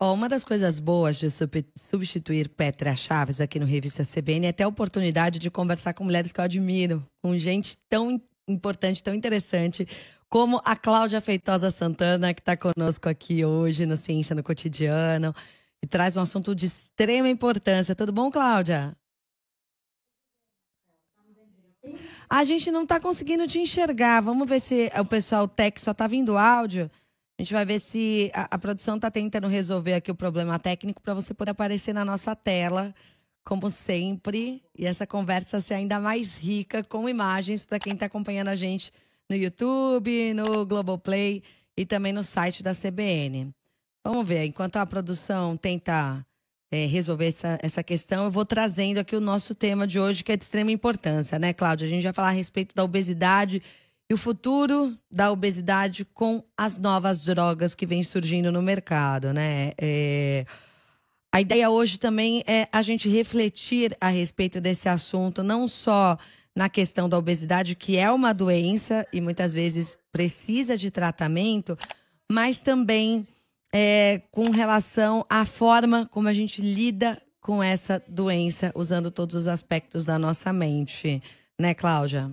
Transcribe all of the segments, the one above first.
Oh, uma das coisas boas de substituir Petra Chaves aqui no Revista CBN é até a oportunidade de conversar com mulheres que eu admiro, com gente tão importante, tão interessante, como a Cláudia Feitosa Santana, que está conosco aqui hoje no Ciência no Cotidiano, e traz um assunto de extrema importância. Tudo bom, Cláudia? A gente não está conseguindo te enxergar. Vamos ver se o pessoal tech só está vindo áudio. A gente vai ver se a, a produção está tentando resolver aqui o problema técnico para você poder aparecer na nossa tela, como sempre, e essa conversa ser ainda mais rica com imagens para quem está acompanhando a gente no YouTube, no Globoplay e também no site da CBN. Vamos ver, enquanto a produção tenta é, resolver essa, essa questão, eu vou trazendo aqui o nosso tema de hoje, que é de extrema importância, né, Cláudia? A gente vai falar a respeito da obesidade e o futuro da obesidade com as novas drogas que vêm surgindo no mercado, né? É... A ideia hoje também é a gente refletir a respeito desse assunto, não só na questão da obesidade, que é uma doença e muitas vezes precisa de tratamento, mas também é, com relação à forma como a gente lida com essa doença, usando todos os aspectos da nossa mente, né, Cláudia?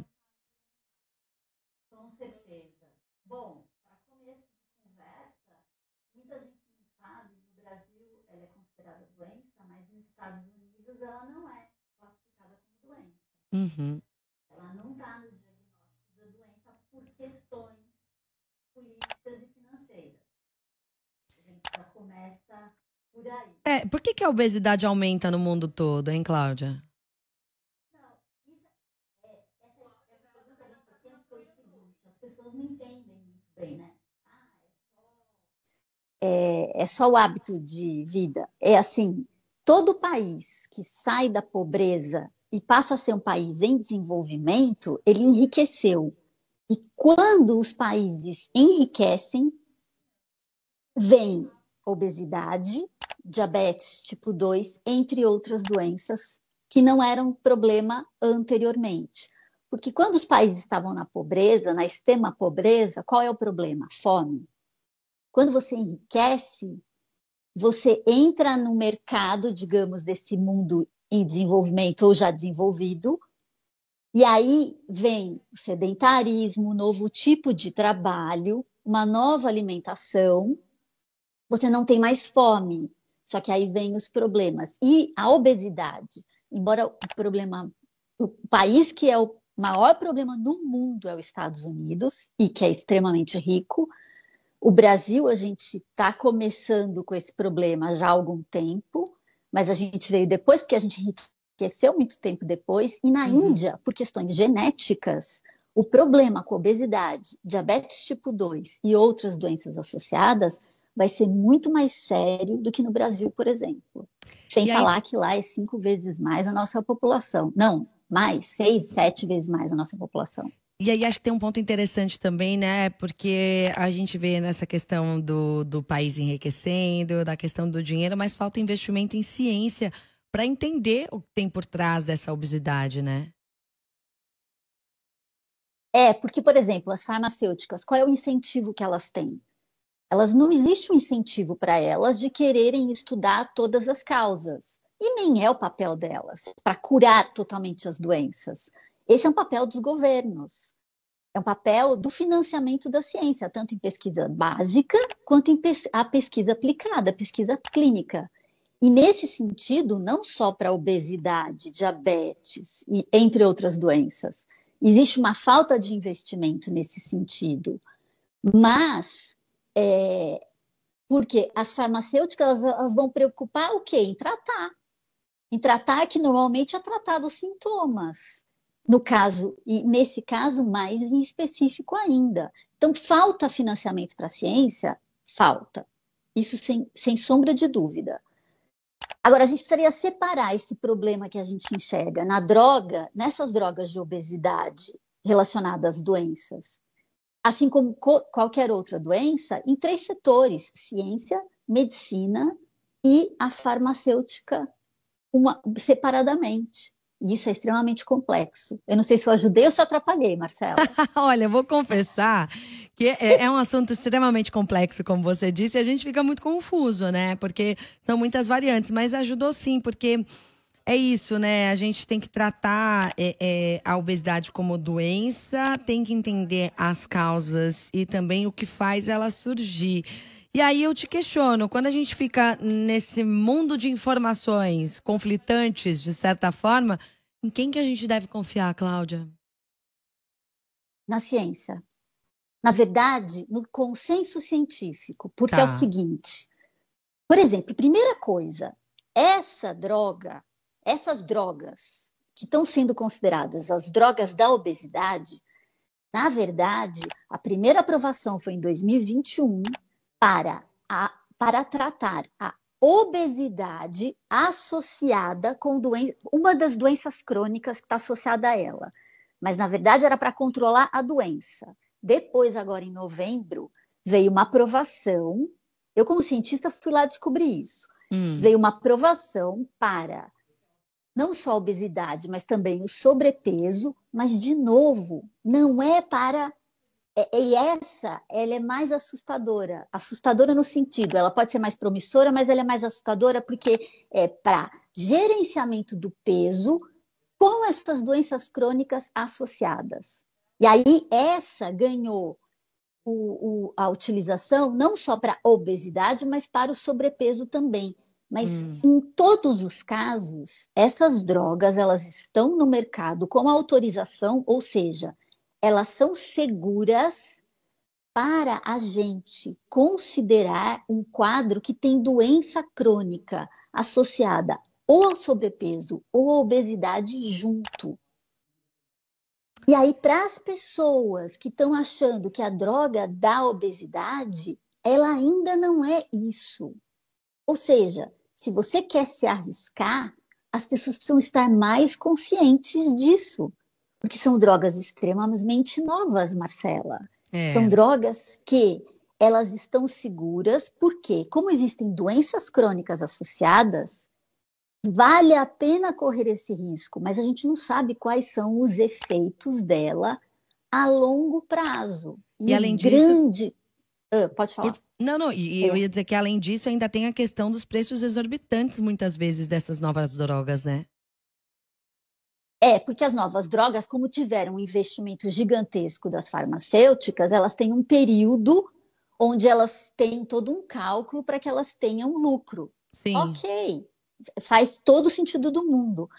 Uhum. Ela não está nos diagnósticos da doença por questões políticas e financeiras. A gente já começa por aí. É, por que, que a obesidade aumenta no mundo todo, hein, Cláudia? Não, isso, é, é só o hábito de vida. É assim, todo país que sai da pobreza e passa a ser um país em desenvolvimento, ele enriqueceu. E quando os países enriquecem, vem obesidade, diabetes tipo 2, entre outras doenças que não eram problema anteriormente. Porque quando os países estavam na pobreza, na extrema pobreza, qual é o problema? Fome. Quando você enriquece, você entra no mercado, digamos, desse mundo em desenvolvimento ou já desenvolvido. E aí vem o sedentarismo, um novo tipo de trabalho, uma nova alimentação. Você não tem mais fome, só que aí vem os problemas. E a obesidade, embora o problema, o país que é o maior problema no mundo é os Estados Unidos e que é extremamente rico. O Brasil, a gente está começando com esse problema já há algum tempo, mas a gente veio depois porque a gente enriqueceu muito tempo depois, e na uhum. Índia, por questões genéticas, o problema com obesidade, diabetes tipo 2 e outras doenças associadas vai ser muito mais sério do que no Brasil, por exemplo. Sem e falar aí... que lá é cinco vezes mais a nossa população. Não, mais, seis, sete vezes mais a nossa população. E aí acho que tem um ponto interessante também, né? Porque a gente vê nessa questão do, do país enriquecendo, da questão do dinheiro, mas falta investimento em ciência para entender o que tem por trás dessa obesidade, né? É, porque, por exemplo, as farmacêuticas, qual é o incentivo que elas têm? Elas não existe um incentivo para elas de quererem estudar todas as causas. E nem é o papel delas para curar totalmente as doenças. Esse é um papel dos governos, é um papel do financiamento da ciência, tanto em pesquisa básica quanto em pes a pesquisa aplicada, pesquisa clínica. E nesse sentido, não só para obesidade, diabetes e entre outras doenças, existe uma falta de investimento nesse sentido. Mas é, porque as farmacêuticas elas vão preocupar o quê? Em tratar. Em tratar é que normalmente é tratar os sintomas no caso, e nesse caso mais em específico ainda. Então, falta financiamento para a ciência? Falta. Isso sem, sem sombra de dúvida. Agora, a gente precisaria separar esse problema que a gente enxerga na droga, nessas drogas de obesidade relacionadas às doenças, assim como co qualquer outra doença, em três setores: ciência, medicina e a farmacêutica, uma, separadamente. E isso é extremamente complexo. Eu não sei se eu ajudei ou se eu atrapalhei, Marcela. Olha, vou confessar que é, é, um assunto extremamente complexo, como você disse, e a gente fica muito confuso, né? Porque são muitas variantes, mas ajudou sim, porque é isso, né? A gente tem que tratar é, é, a obesidade como doença, tem que entender as causas e também o que faz ela surgir. E aí eu te questiono, quando a gente fica nesse mundo de informações conflitantes, de certa forma, em quem que a gente deve confiar, Cláudia? Na ciência. Na verdade, no consenso científico, porque tá. é o tá. seguinte. Por exemplo, primeira coisa, essa droga, essas drogas que estão sendo consideradas as drogas da obesidade, na verdade, a primeira aprovação foi em 2021 para, a, para tratar a obesidade associada com doen uma das doenças crônicas que está associada a ela. Mas, na verdade, era para controlar a doença. Depois, agora em novembro, veio uma aprovação. Eu, como cientista, fui lá descobrir isso. Hum. Veio uma aprovação para não só a obesidade, mas também o sobrepeso. Mas, de novo, não é para é, é, e essa, ela é mais assustadora. Assustadora no sentido, ela pode ser mais promissora, mas ela é mais assustadora porque é para gerenciamento do peso com essas doenças crônicas associadas. E aí, essa ganhou o, o, a utilização não só para obesidade, mas para o sobrepeso também. Mas hum. em todos os casos, essas drogas elas estão no mercado com autorização, ou seja, elas são seguras para a gente considerar um quadro que tem doença crônica associada ou ao sobrepeso ou à obesidade junto. E aí, para as pessoas que estão achando que a droga dá obesidade, ela ainda não é isso. Ou seja, se você quer se arriscar, as pessoas precisam estar mais conscientes disso. Porque são drogas extremamente novas, Marcela. É. São drogas que elas estão seguras, porque, como existem doenças crônicas associadas, vale a pena correr esse risco, mas a gente não sabe quais são os efeitos dela a longo prazo. E, e além grande... disso. grande. Ah, pode falar. Não, não, e eu ia dizer que além disso ainda tem a questão dos preços exorbitantes, muitas vezes, dessas novas drogas, né? É, porque as novas drogas, como tiveram um investimento gigantesco das farmacêuticas, elas têm um período onde elas têm todo um cálculo para que elas tenham lucro. Sim. Ok, faz todo o sentido do mundo.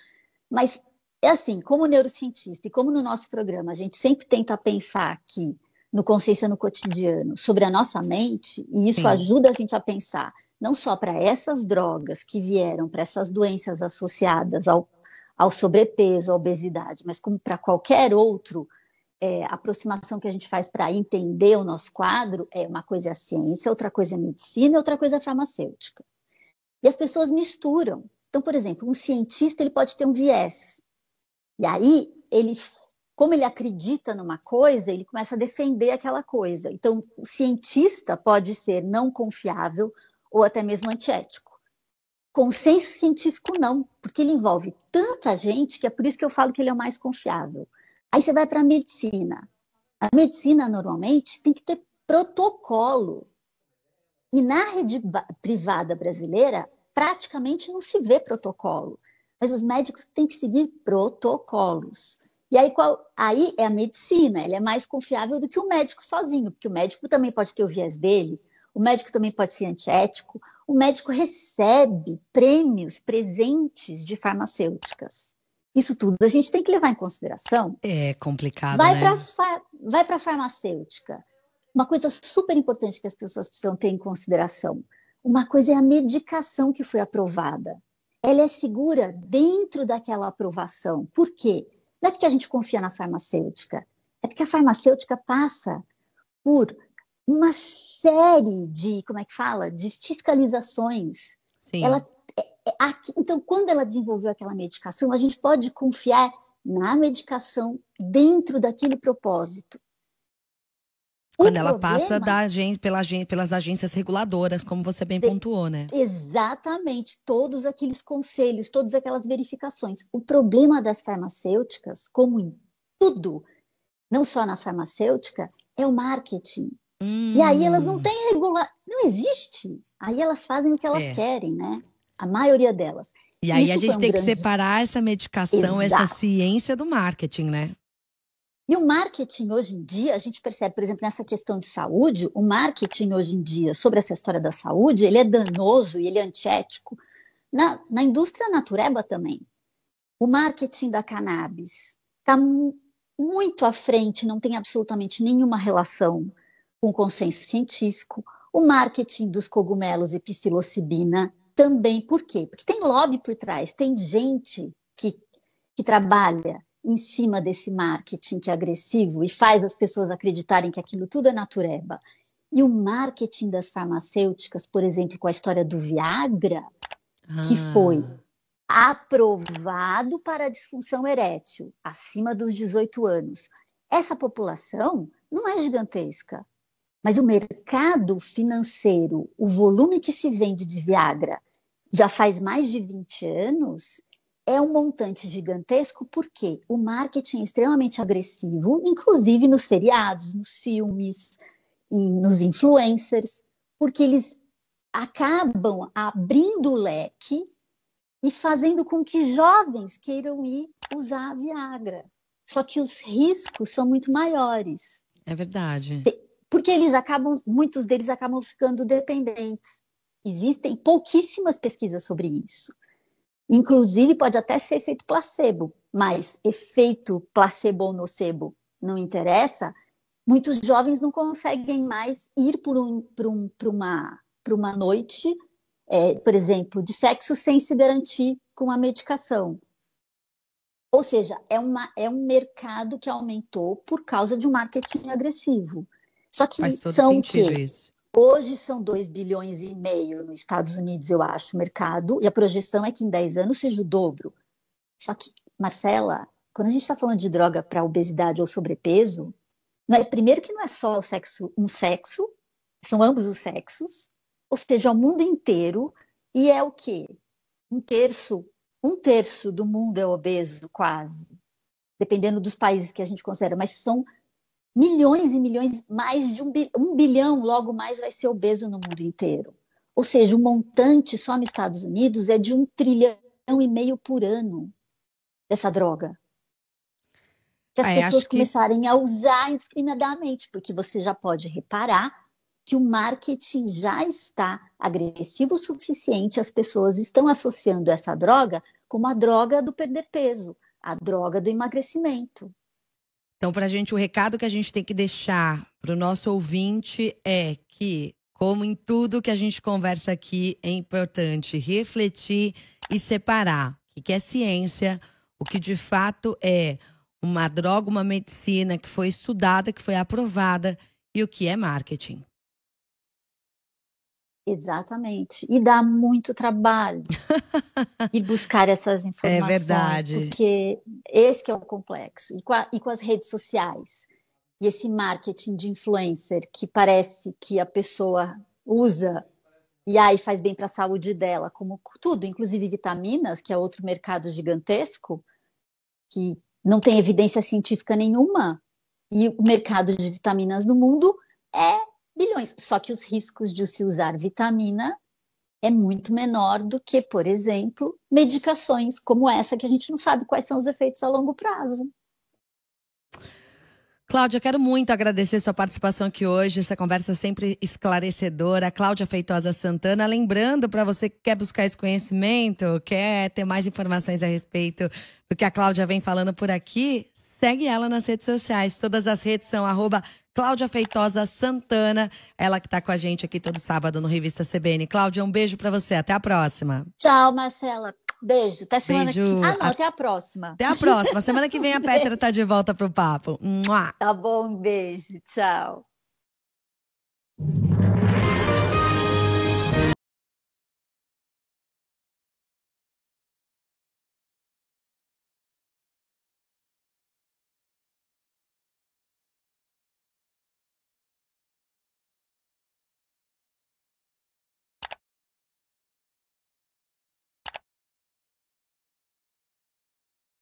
Mas é assim, como neurocientista e como no nosso programa a gente sempre tenta pensar aqui no Consciência no Cotidiano sobre a nossa mente, e isso Sim. ajuda a gente a pensar não só para essas drogas que vieram, para essas doenças associadas ao ao sobrepeso, à obesidade, mas como para qualquer outro, é, aproximação que a gente faz para entender o nosso quadro é uma coisa é a ciência, outra coisa é a medicina, outra coisa é a farmacêutica. E as pessoas misturam. Então, por exemplo, um cientista ele pode ter um viés. E aí ele como ele acredita numa coisa, ele começa a defender aquela coisa. Então, o cientista pode ser não confiável ou até mesmo antiético. Consenso científico não, porque ele envolve tanta gente que é por isso que eu falo que ele é o mais confiável. Aí você vai para a medicina. A medicina normalmente tem que ter protocolo. E na rede privada brasileira, praticamente não se vê protocolo. Mas os médicos têm que seguir protocolos. E aí, qual, aí é a medicina, ele é mais confiável do que o médico sozinho, porque o médico também pode ter o viés dele, o médico também pode ser antiético, o médico recebe prêmios, presentes de farmacêuticas. Isso tudo a gente tem que levar em consideração. É complicado. Vai né? para a para farmacêutica. Uma coisa super importante que as pessoas precisam ter em consideração. Uma coisa é a medicação que foi aprovada. Ela é segura dentro daquela aprovação. Por quê? Não é porque a gente confia na farmacêutica. É porque a farmacêutica passa por uma série de, como é que fala? De fiscalizações. Sim. Ela, é, é, aqui, então, quando ela desenvolveu aquela medicação, a gente pode confiar na medicação dentro daquele propósito. O quando problema, ela passa da agência, pela, pelas agências reguladoras, como você bem de, pontuou, né? Exatamente, todos aqueles conselhos, todas aquelas verificações. O problema das farmacêuticas, como em tudo, não só na farmacêutica, é o marketing. Hum. E aí elas não hum. têm regular. Não existe. Aí elas fazem o que elas é. querem, né? A maioria delas. E aí Isso a gente um tem grande... que separar essa medicação, Exato. essa ciência do marketing, né? E o marketing hoje em dia, a gente percebe, por exemplo, nessa questão de saúde, o marketing hoje em dia sobre essa história da saúde, ele é danoso e ele é antiético. Na, na indústria natureba também. O marketing da cannabis está muito à frente, não tem absolutamente nenhuma relação com consenso científico, o marketing dos cogumelos e psilocibina também. Por quê? Porque tem lobby por trás, tem gente que, que trabalha em cima desse marketing que é agressivo e faz as pessoas acreditarem que aquilo tudo é natureba. E o marketing das farmacêuticas, por exemplo, com a história do Viagra, ah. que foi aprovado para a disfunção erétil acima dos 18 anos. Essa população não é gigantesca. Mas o mercado financeiro, o volume que se vende de Viagra já faz mais de 20 anos, é um montante gigantesco, porque o marketing é extremamente agressivo, inclusive nos seriados, nos filmes e nos influencers, porque eles acabam abrindo o leque e fazendo com que jovens queiram ir usar a Viagra. Só que os riscos são muito maiores. É verdade. Se porque eles acabam, muitos deles acabam ficando dependentes. Existem pouquíssimas pesquisas sobre isso. Inclusive, pode até ser efeito placebo, mas efeito placebo ou nocebo não interessa. Muitos jovens não conseguem mais ir por, um, por, um, uma, por uma noite, é, por exemplo, de sexo sem se garantir com a medicação. Ou seja, é, uma, é um mercado que aumentou por causa de um marketing agressivo. Só que Faz todo são Isso. Hoje são 2 bilhões e meio nos Estados Unidos, eu acho, o mercado, e a projeção é que em 10 anos seja o dobro. Só que, Marcela, quando a gente está falando de droga para obesidade ou sobrepeso, é, primeiro que não é só o sexo, um sexo, são ambos os sexos, ou seja, o mundo inteiro, e é o quê? Um terço, um terço do mundo é obeso, quase, dependendo dos países que a gente considera, mas são milhões e milhões, mais de um, um bilhão, logo mais vai ser obeso no mundo inteiro. Ou seja, o montante só nos Estados Unidos é de um trilhão e meio por ano dessa droga. Se as pessoas começarem a usar indiscriminadamente, porque você já pode reparar que o marketing já está agressivo o suficiente, as pessoas estão associando essa droga como a droga do perder peso, a droga do emagrecimento. Então, para a gente, o recado que a gente tem que deixar para o nosso ouvinte é que, como em tudo que a gente conversa aqui, é importante refletir e separar o que é ciência, o que de fato é uma droga, uma medicina que foi estudada, que foi aprovada e o que é marketing. Exatamente. E dá muito trabalho e buscar essas é informações. É verdade. Porque esse que é o complexo. E com, a, e com as redes sociais. E esse marketing de influencer que parece que a pessoa usa e aí faz bem para a saúde dela, como tudo, inclusive vitaminas, que é outro mercado gigantesco, que não tem evidência científica nenhuma. E o mercado de vitaminas no mundo é bilhões. Só que os riscos de se usar vitamina é muito menor do que, por exemplo, medicações como essa, que a gente não sabe quais são os efeitos a longo prazo. Cláudia, quero muito agradecer sua participação aqui hoje, essa conversa é sempre esclarecedora. Cláudia Feitosa Santana, lembrando para você que quer buscar esse conhecimento, quer ter mais informações a respeito do que a Cláudia vem falando por aqui, segue ela nas redes sociais. Todas as redes são arroba Cláudia Feitosa Santana, ela que está com a gente aqui todo sábado no Revista CBN. Cláudia, um beijo para você, até a próxima. Tchau, Marcela. Beijo, até semana beijo. que... Ah, não, a... até a próxima. Até a próxima. Semana que vem a Petra está de volta para o papo. Mua. Tá bom, um beijo. Tchau.